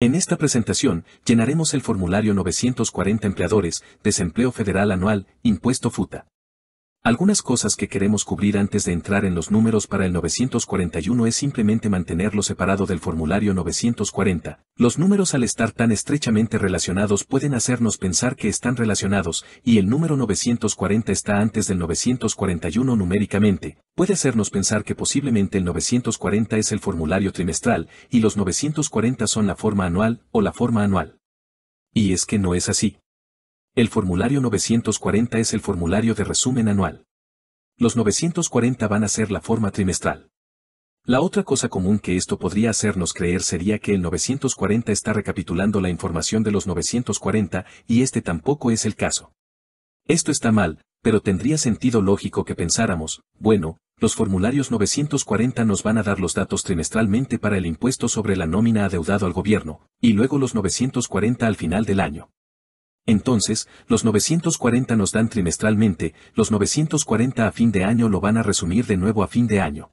En esta presentación, llenaremos el formulario 940 empleadores, desempleo federal anual, impuesto FUTA. Algunas cosas que queremos cubrir antes de entrar en los números para el 941 es simplemente mantenerlo separado del formulario 940. Los números al estar tan estrechamente relacionados pueden hacernos pensar que están relacionados, y el número 940 está antes del 941 numéricamente. Puede hacernos pensar que posiblemente el 940 es el formulario trimestral, y los 940 son la forma anual, o la forma anual. Y es que no es así. El formulario 940 es el formulario de resumen anual. Los 940 van a ser la forma trimestral. La otra cosa común que esto podría hacernos creer sería que el 940 está recapitulando la información de los 940 y este tampoco es el caso. Esto está mal, pero tendría sentido lógico que pensáramos, bueno, los formularios 940 nos van a dar los datos trimestralmente para el impuesto sobre la nómina adeudado al gobierno, y luego los 940 al final del año. Entonces, los 940 nos dan trimestralmente, los 940 a fin de año lo van a resumir de nuevo a fin de año.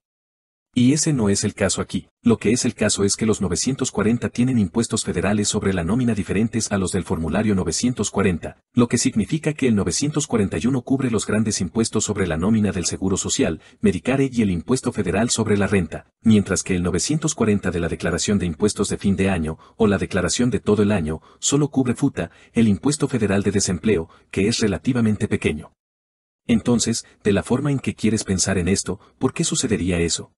Y ese no es el caso aquí. Lo que es el caso es que los 940 tienen impuestos federales sobre la nómina diferentes a los del formulario 940, lo que significa que el 941 cubre los grandes impuestos sobre la nómina del Seguro Social, Medicare y el impuesto federal sobre la renta, mientras que el 940 de la declaración de impuestos de fin de año, o la declaración de todo el año, solo cubre FUTA, el impuesto federal de desempleo, que es relativamente pequeño. Entonces, de la forma en que quieres pensar en esto, ¿por qué sucedería eso?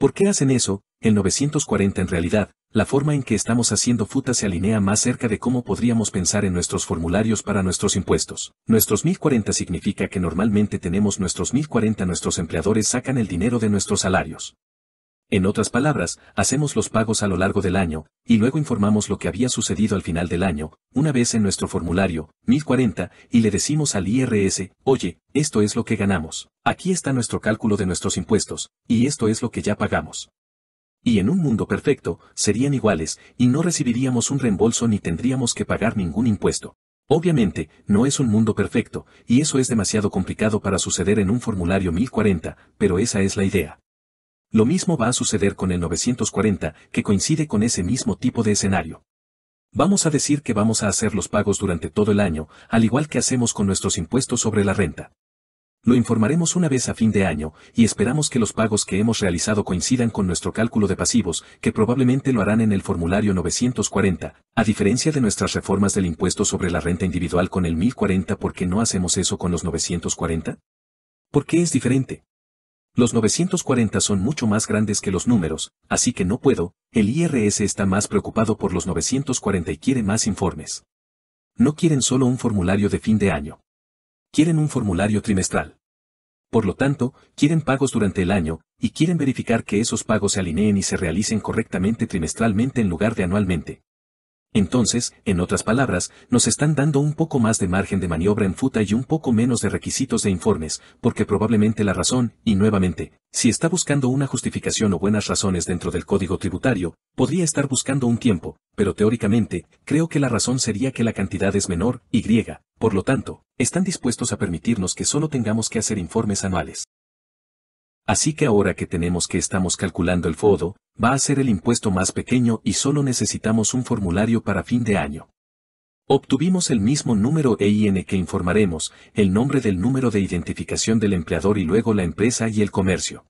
¿Por qué hacen eso? El 940 en realidad, la forma en que estamos haciendo FUTA se alinea más cerca de cómo podríamos pensar en nuestros formularios para nuestros impuestos. Nuestros 1040 significa que normalmente tenemos nuestros 1040 nuestros empleadores sacan el dinero de nuestros salarios. En otras palabras, hacemos los pagos a lo largo del año, y luego informamos lo que había sucedido al final del año, una vez en nuestro formulario 1040, y le decimos al IRS, oye, esto es lo que ganamos, aquí está nuestro cálculo de nuestros impuestos, y esto es lo que ya pagamos. Y en un mundo perfecto, serían iguales, y no recibiríamos un reembolso ni tendríamos que pagar ningún impuesto. Obviamente, no es un mundo perfecto, y eso es demasiado complicado para suceder en un formulario 1040, pero esa es la idea. Lo mismo va a suceder con el 940, que coincide con ese mismo tipo de escenario. Vamos a decir que vamos a hacer los pagos durante todo el año, al igual que hacemos con nuestros impuestos sobre la renta. Lo informaremos una vez a fin de año, y esperamos que los pagos que hemos realizado coincidan con nuestro cálculo de pasivos, que probablemente lo harán en el formulario 940, a diferencia de nuestras reformas del impuesto sobre la renta individual con el 1040 porque no hacemos eso con los 940. ¿Por qué es diferente? Los 940 son mucho más grandes que los números, así que no puedo, el IRS está más preocupado por los 940 y quiere más informes. No quieren solo un formulario de fin de año. Quieren un formulario trimestral. Por lo tanto, quieren pagos durante el año, y quieren verificar que esos pagos se alineen y se realicen correctamente trimestralmente en lugar de anualmente. Entonces, en otras palabras, nos están dando un poco más de margen de maniobra en FUTA y un poco menos de requisitos de informes, porque probablemente la razón, y nuevamente, si está buscando una justificación o buenas razones dentro del código tributario, podría estar buscando un tiempo, pero teóricamente, creo que la razón sería que la cantidad es menor, y, por lo tanto, están dispuestos a permitirnos que solo tengamos que hacer informes anuales. Así que ahora que tenemos que estamos calculando el FODO, va a ser el impuesto más pequeño y solo necesitamos un formulario para fin de año. Obtuvimos el mismo número EIN que informaremos, el nombre del número de identificación del empleador y luego la empresa y el comercio.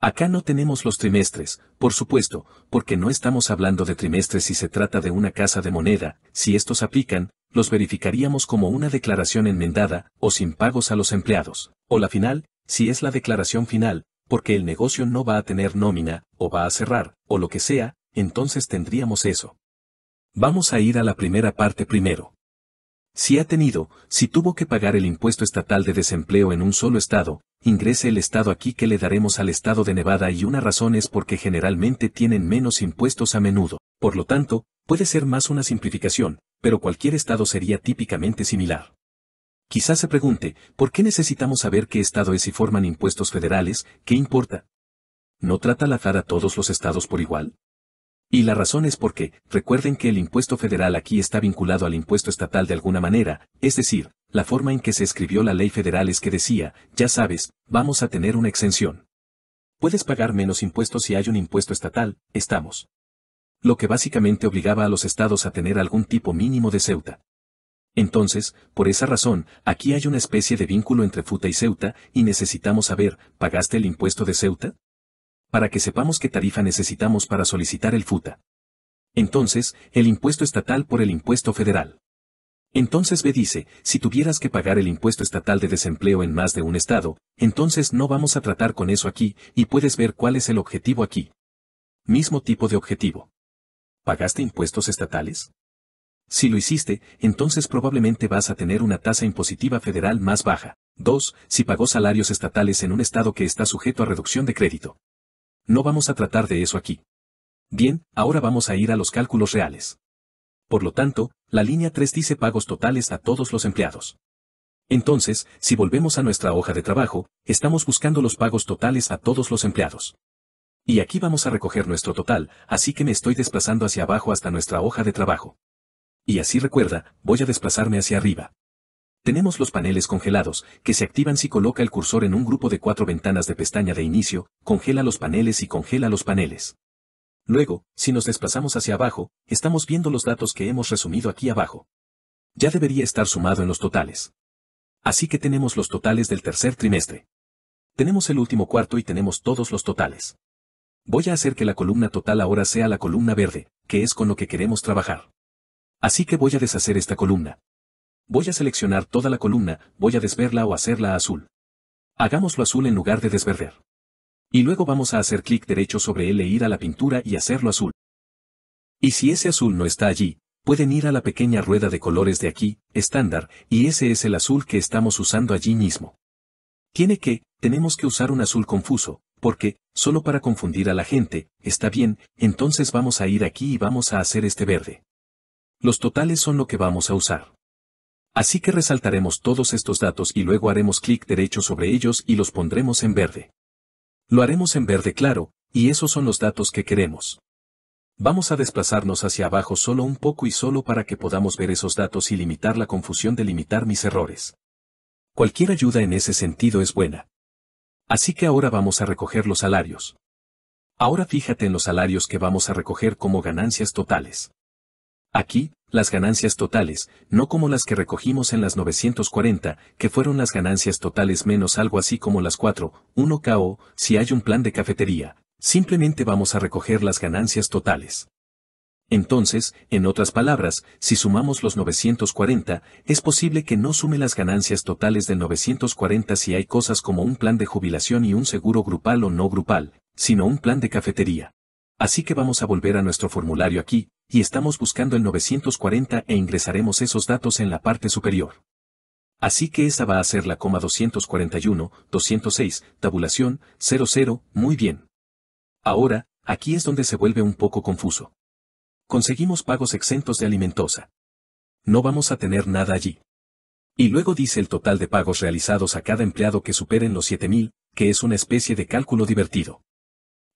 Acá no tenemos los trimestres, por supuesto, porque no estamos hablando de trimestres si se trata de una casa de moneda, si estos aplican, los verificaríamos como una declaración enmendada, o sin pagos a los empleados, o la final, si es la declaración final, porque el negocio no va a tener nómina, o va a cerrar, o lo que sea, entonces tendríamos eso. Vamos a ir a la primera parte primero. Si ha tenido, si tuvo que pagar el impuesto estatal de desempleo en un solo estado, ingrese el estado aquí que le daremos al estado de Nevada y una razón es porque generalmente tienen menos impuestos a menudo. Por lo tanto, puede ser más una simplificación, pero cualquier estado sería típicamente similar. Quizás se pregunte, ¿por qué necesitamos saber qué estado es si forman impuestos federales? ¿Qué importa? ¿No trata la FAR a todos los estados por igual? Y la razón es porque, recuerden que el impuesto federal aquí está vinculado al impuesto estatal de alguna manera, es decir, la forma en que se escribió la ley federal es que decía, ya sabes, vamos a tener una exención. Puedes pagar menos impuestos si hay un impuesto estatal, estamos. Lo que básicamente obligaba a los estados a tener algún tipo mínimo de ceuta. Entonces, por esa razón, aquí hay una especie de vínculo entre Futa y Ceuta, y necesitamos saber, ¿pagaste el impuesto de Ceuta? Para que sepamos qué tarifa necesitamos para solicitar el Futa. Entonces, el impuesto estatal por el impuesto federal. Entonces B dice, si tuvieras que pagar el impuesto estatal de desempleo en más de un estado, entonces no vamos a tratar con eso aquí, y puedes ver cuál es el objetivo aquí. Mismo tipo de objetivo. ¿Pagaste impuestos estatales? Si lo hiciste, entonces probablemente vas a tener una tasa impositiva federal más baja. 2. Si pagó salarios estatales en un estado que está sujeto a reducción de crédito. No vamos a tratar de eso aquí. Bien, ahora vamos a ir a los cálculos reales. Por lo tanto, la línea 3 dice pagos totales a todos los empleados. Entonces, si volvemos a nuestra hoja de trabajo, estamos buscando los pagos totales a todos los empleados. Y aquí vamos a recoger nuestro total, así que me estoy desplazando hacia abajo hasta nuestra hoja de trabajo. Y así recuerda, voy a desplazarme hacia arriba. Tenemos los paneles congelados, que se activan si coloca el cursor en un grupo de cuatro ventanas de pestaña de inicio, congela los paneles y congela los paneles. Luego, si nos desplazamos hacia abajo, estamos viendo los datos que hemos resumido aquí abajo. Ya debería estar sumado en los totales. Así que tenemos los totales del tercer trimestre. Tenemos el último cuarto y tenemos todos los totales. Voy a hacer que la columna total ahora sea la columna verde, que es con lo que queremos trabajar. Así que voy a deshacer esta columna. Voy a seleccionar toda la columna, voy a desverla o hacerla azul. Hagámoslo azul en lugar de desverder. Y luego vamos a hacer clic derecho sobre él e ir a la pintura y hacerlo azul. Y si ese azul no está allí, pueden ir a la pequeña rueda de colores de aquí, estándar, y ese es el azul que estamos usando allí mismo. Tiene que, tenemos que usar un azul confuso, porque, solo para confundir a la gente, está bien, entonces vamos a ir aquí y vamos a hacer este verde. Los totales son lo que vamos a usar. Así que resaltaremos todos estos datos y luego haremos clic derecho sobre ellos y los pondremos en verde. Lo haremos en verde claro, y esos son los datos que queremos. Vamos a desplazarnos hacia abajo solo un poco y solo para que podamos ver esos datos y limitar la confusión de limitar mis errores. Cualquier ayuda en ese sentido es buena. Así que ahora vamos a recoger los salarios. Ahora fíjate en los salarios que vamos a recoger como ganancias totales. Aquí, las ganancias totales, no como las que recogimos en las 940, que fueron las ganancias totales menos algo así como las 4, 1 KO, si hay un plan de cafetería, simplemente vamos a recoger las ganancias totales. Entonces, en otras palabras, si sumamos los 940, es posible que no sume las ganancias totales de 940 si hay cosas como un plan de jubilación y un seguro grupal o no grupal, sino un plan de cafetería. Así que vamos a volver a nuestro formulario aquí, y estamos buscando el 940 e ingresaremos esos datos en la parte superior. Así que esa va a ser la coma 241, 206, tabulación, 00, muy bien. Ahora, aquí es donde se vuelve un poco confuso. Conseguimos pagos exentos de alimentosa. No vamos a tener nada allí. Y luego dice el total de pagos realizados a cada empleado que superen los 7.000, que es una especie de cálculo divertido.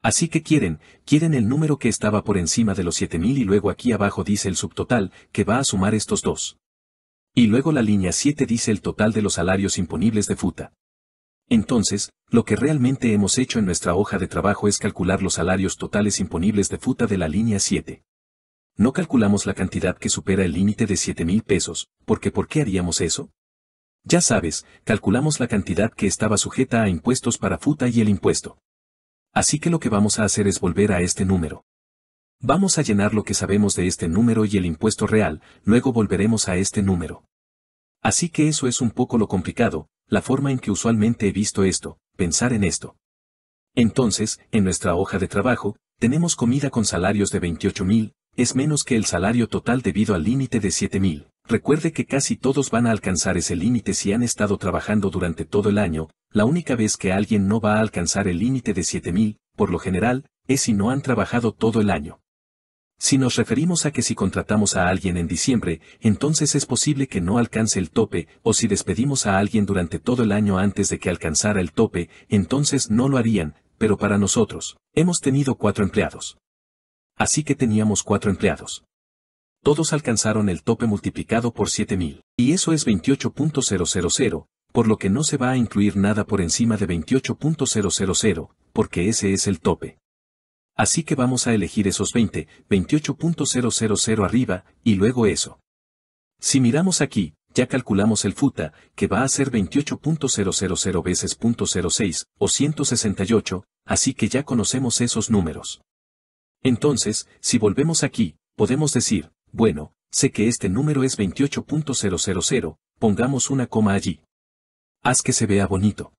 Así que quieren, quieren el número que estaba por encima de los 7000 y luego aquí abajo dice el subtotal, que va a sumar estos dos. Y luego la línea 7 dice el total de los salarios imponibles de FUTA. Entonces, lo que realmente hemos hecho en nuestra hoja de trabajo es calcular los salarios totales imponibles de FUTA de la línea 7. No calculamos la cantidad que supera el límite de 7,000 pesos, porque ¿por qué haríamos eso? Ya sabes, calculamos la cantidad que estaba sujeta a impuestos para FUTA y el impuesto. Así que lo que vamos a hacer es volver a este número. Vamos a llenar lo que sabemos de este número y el impuesto real, luego volveremos a este número. Así que eso es un poco lo complicado, la forma en que usualmente he visto esto, pensar en esto. Entonces, en nuestra hoja de trabajo, tenemos comida con salarios de 28.000, es menos que el salario total debido al límite de 7.000. Recuerde que casi todos van a alcanzar ese límite si han estado trabajando durante todo el año, la única vez que alguien no va a alcanzar el límite de 7000, por lo general, es si no han trabajado todo el año. Si nos referimos a que si contratamos a alguien en diciembre, entonces es posible que no alcance el tope, o si despedimos a alguien durante todo el año antes de que alcanzara el tope, entonces no lo harían, pero para nosotros, hemos tenido cuatro empleados. Así que teníamos cuatro empleados todos alcanzaron el tope multiplicado por 7000. Y eso es 28.000, por lo que no se va a incluir nada por encima de 28.000, porque ese es el tope. Así que vamos a elegir esos 20, 28.000 arriba, y luego eso. Si miramos aquí, ya calculamos el FUTA, que va a ser 28.000 veces .06, o 168, así que ya conocemos esos números. Entonces, si volvemos aquí, podemos decir, bueno, sé que este número es 28.000, pongamos una coma allí. Haz que se vea bonito.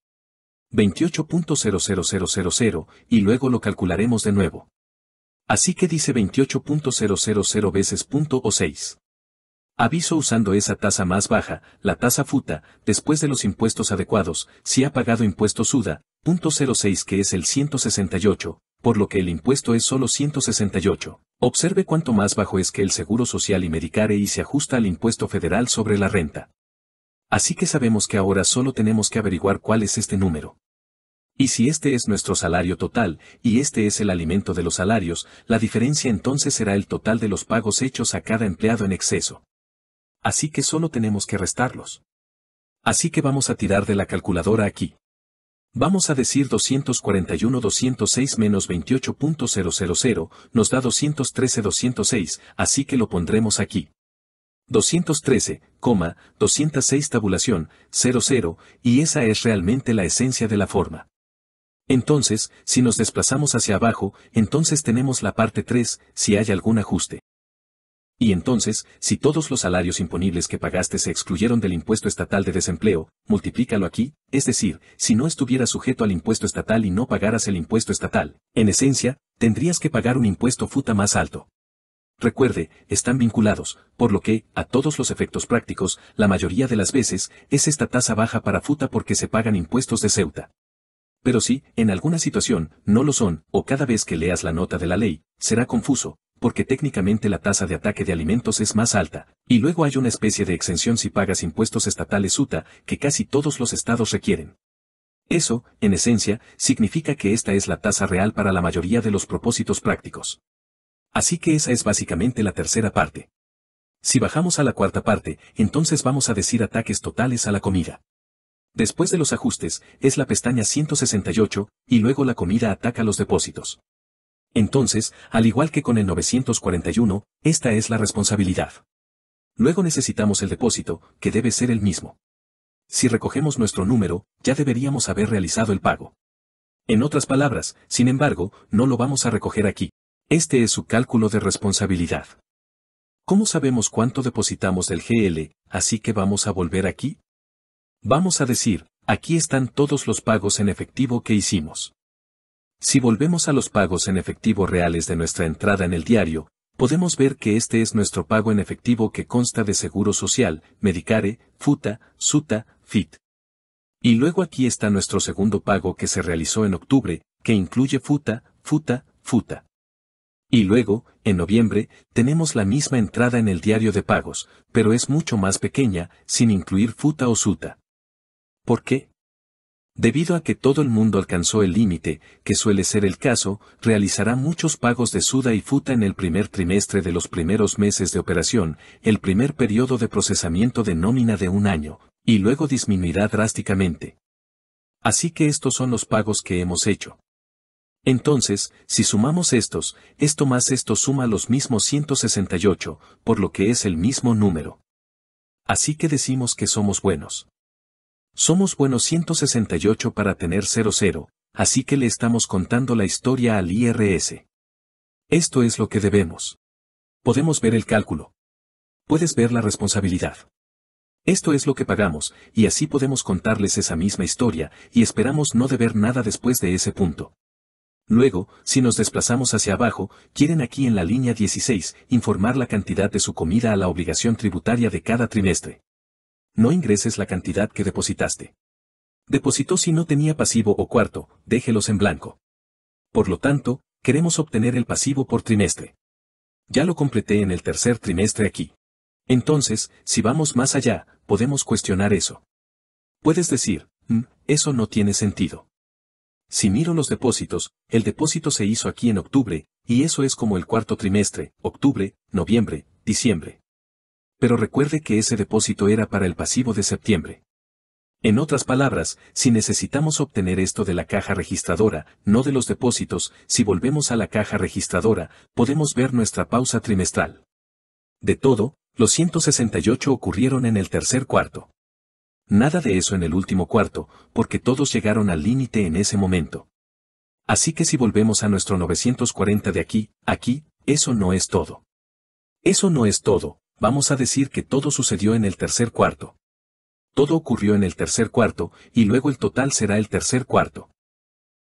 28.00000 y luego lo calcularemos de nuevo. Así que dice 28.000 veces punto o 6. Aviso usando esa tasa más baja, la tasa FUTA, después de los impuestos adecuados, si ha pagado impuestos SUDA, punto 06 que es el 168, por lo que el impuesto es solo 168. Observe cuánto más bajo es que el Seguro Social y Medicare y se ajusta al impuesto federal sobre la renta. Así que sabemos que ahora solo tenemos que averiguar cuál es este número. Y si este es nuestro salario total, y este es el alimento de los salarios, la diferencia entonces será el total de los pagos hechos a cada empleado en exceso. Así que solo tenemos que restarlos. Así que vamos a tirar de la calculadora aquí. Vamos a decir 241-206 menos 28.000, nos da 213-206, así que lo pondremos aquí. 213, 206 tabulación, 00, y esa es realmente la esencia de la forma. Entonces, si nos desplazamos hacia abajo, entonces tenemos la parte 3, si hay algún ajuste. Y entonces, si todos los salarios imponibles que pagaste se excluyeron del impuesto estatal de desempleo, multiplícalo aquí, es decir, si no estuvieras sujeto al impuesto estatal y no pagaras el impuesto estatal, en esencia, tendrías que pagar un impuesto futa más alto. Recuerde, están vinculados, por lo que, a todos los efectos prácticos, la mayoría de las veces, es esta tasa baja para futa porque se pagan impuestos de Ceuta. Pero si, en alguna situación, no lo son, o cada vez que leas la nota de la ley, será confuso, porque técnicamente la tasa de ataque de alimentos es más alta, y luego hay una especie de exención si pagas impuestos estatales UTA, que casi todos los estados requieren. Eso, en esencia, significa que esta es la tasa real para la mayoría de los propósitos prácticos. Así que esa es básicamente la tercera parte. Si bajamos a la cuarta parte, entonces vamos a decir ataques totales a la comida. Después de los ajustes, es la pestaña 168, y luego la comida ataca los depósitos. Entonces, al igual que con el 941, esta es la responsabilidad. Luego necesitamos el depósito, que debe ser el mismo. Si recogemos nuestro número, ya deberíamos haber realizado el pago. En otras palabras, sin embargo, no lo vamos a recoger aquí. Este es su cálculo de responsabilidad. ¿Cómo sabemos cuánto depositamos del GL, así que vamos a volver aquí? Vamos a decir, aquí están todos los pagos en efectivo que hicimos. Si volvemos a los pagos en efectivo reales de nuestra entrada en el diario, podemos ver que este es nuestro pago en efectivo que consta de Seguro Social, Medicare, FUTA, SUTA, FIT. Y luego aquí está nuestro segundo pago que se realizó en octubre, que incluye FUTA, FUTA, FUTA. Y luego, en noviembre, tenemos la misma entrada en el diario de pagos, pero es mucho más pequeña, sin incluir FUTA o SUTA. ¿Por qué? Debido a que todo el mundo alcanzó el límite, que suele ser el caso, realizará muchos pagos de Suda y Futa en el primer trimestre de los primeros meses de operación, el primer periodo de procesamiento de nómina de un año, y luego disminuirá drásticamente. Así que estos son los pagos que hemos hecho. Entonces, si sumamos estos, esto más esto suma los mismos 168, por lo que es el mismo número. Así que decimos que somos buenos. Somos buenos 168 para tener 00, así que le estamos contando la historia al IRS. Esto es lo que debemos. Podemos ver el cálculo. Puedes ver la responsabilidad. Esto es lo que pagamos, y así podemos contarles esa misma historia, y esperamos no deber nada después de ese punto. Luego, si nos desplazamos hacia abajo, quieren aquí en la línea 16 informar la cantidad de su comida a la obligación tributaria de cada trimestre no ingreses la cantidad que depositaste. Depositó si no tenía pasivo o cuarto, déjelos en blanco. Por lo tanto, queremos obtener el pasivo por trimestre. Ya lo completé en el tercer trimestre aquí. Entonces, si vamos más allá, podemos cuestionar eso. Puedes decir, mm, eso no tiene sentido. Si miro los depósitos, el depósito se hizo aquí en octubre, y eso es como el cuarto trimestre, octubre, noviembre, diciembre pero recuerde que ese depósito era para el pasivo de septiembre. En otras palabras, si necesitamos obtener esto de la caja registradora, no de los depósitos, si volvemos a la caja registradora, podemos ver nuestra pausa trimestral. De todo, los 168 ocurrieron en el tercer cuarto. Nada de eso en el último cuarto, porque todos llegaron al límite en ese momento. Así que si volvemos a nuestro 940 de aquí, aquí, eso no es todo. Eso no es todo, vamos a decir que todo sucedió en el tercer cuarto. Todo ocurrió en el tercer cuarto, y luego el total será el tercer cuarto.